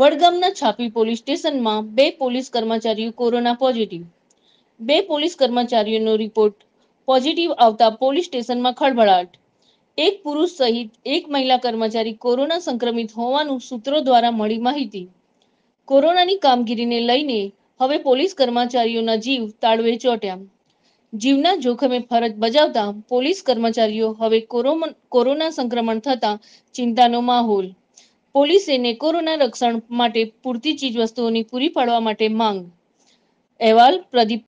વડગામના છાપી પોલીસ સ્ટેશનમાં બે પોલીસ કર્મચારીઓ કોરોના પોઝિટિવ બે પોલીસ કર્મચારીઓનો રિપોર્ટ પોઝિટિવ આવતા પોલીસ સ્ટેશનમાં ખળભળાટ એક પુરુષ સહિત એક મહિલા કર્મચારી કોરોના સંક્રમિત હોવાનું સૂત્રો દ્વારા મળી માહિતી કોરોનાની કામગીરીને લઈને હવે પોલીસ કર્મચારીઓના જીવ તાળવે ચોટ્યા જીવના જોખમે ફરજ બજાવતા પોલીસ કર્મચારીઓ હવે કોરોના સંક્રમણ થતા ચિંતાનો માહોલ પોલીસે કોરોના રક્ષણ માટે પૂરતી ચીજ વસ્તુઓની પૂરી પાડવા માટે માંગ અહેવાલ પ્રદીપ